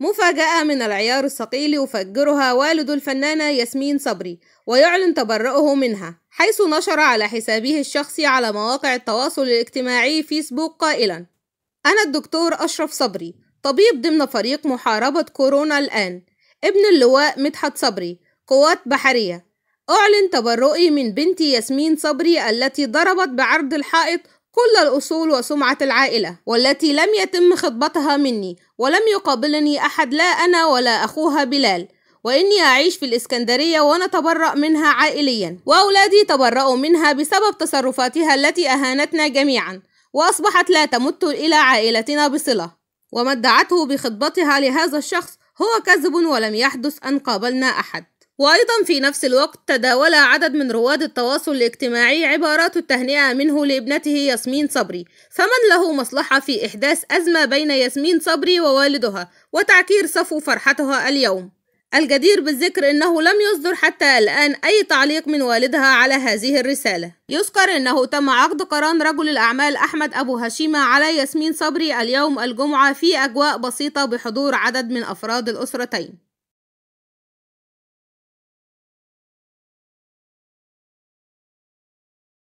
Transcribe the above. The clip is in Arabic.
مفاجأة من العيار الثقيل يفجرها والد الفنانة ياسمين صبري ويعلن تبرؤه منها حيث نشر على حسابه الشخصي على مواقع التواصل الاجتماعي فيسبوك قائلا أنا الدكتور أشرف صبري طبيب ضمن فريق محاربة كورونا الآن ابن اللواء مدحت صبري قوات بحرية أعلن تبرؤي من بنتي ياسمين صبري التي ضربت بعرض الحائط كل الأصول وسمعة العائلة والتي لم يتم خطبتها مني ولم يقابلني أحد لا أنا ولا أخوها بلال وإني أعيش في الإسكندرية ونتبرأ منها عائليا وأولادي تبرأوا منها بسبب تصرفاتها التي أهانتنا جميعا وأصبحت لا تمت إلى عائلتنا بصلة وما ادعته بخطبتها لهذا الشخص هو كذب ولم يحدث أن قابلنا أحد وأيضا في نفس الوقت تداول عدد من رواد التواصل الاجتماعي عبارات التهنئة منه لابنته ياسمين صبري فمن له مصلحة في إحداث أزمة بين ياسمين صبري ووالدها وتعكير صفو فرحتها اليوم الجدير بالذكر أنه لم يصدر حتى الآن أي تعليق من والدها على هذه الرسالة يذكر أنه تم عقد قران رجل الأعمال أحمد أبو هشيمة على ياسمين صبري اليوم الجمعة في أجواء بسيطة بحضور عدد من أفراد الأسرتين